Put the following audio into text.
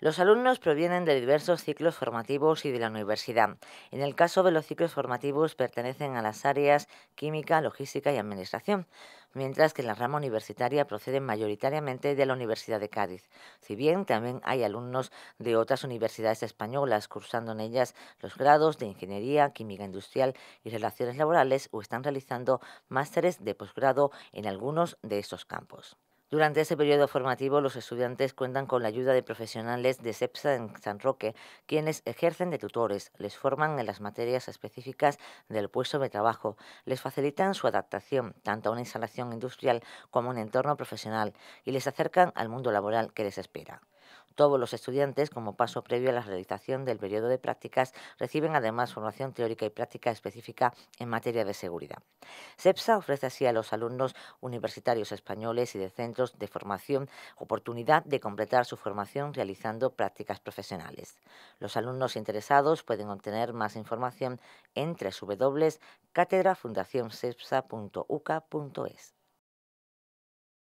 Los alumnos provienen de diversos ciclos formativos y de la universidad. En el caso de los ciclos formativos pertenecen a las áreas química, logística y administración, mientras que en la rama universitaria proceden mayoritariamente de la Universidad de Cádiz, si bien también hay alumnos de otras universidades españolas cursando en ellas los grados de Ingeniería, Química Industrial y Relaciones Laborales o están realizando másteres de posgrado en algunos de estos campos. Durante ese periodo formativo, los estudiantes cuentan con la ayuda de profesionales de SEPSA en San Roque, quienes ejercen de tutores, les forman en las materias específicas del puesto de trabajo, les facilitan su adaptación tanto a una instalación industrial como a un entorno profesional y les acercan al mundo laboral que les espera. Todos los estudiantes, como paso previo a la realización del periodo de prácticas, reciben además formación teórica y práctica específica en materia de seguridad. CEPSA ofrece así a los alumnos universitarios españoles y de centros de formación oportunidad de completar su formación realizando prácticas profesionales. Los alumnos interesados pueden obtener más información en www.catedrafundacionsepsa.uca.es.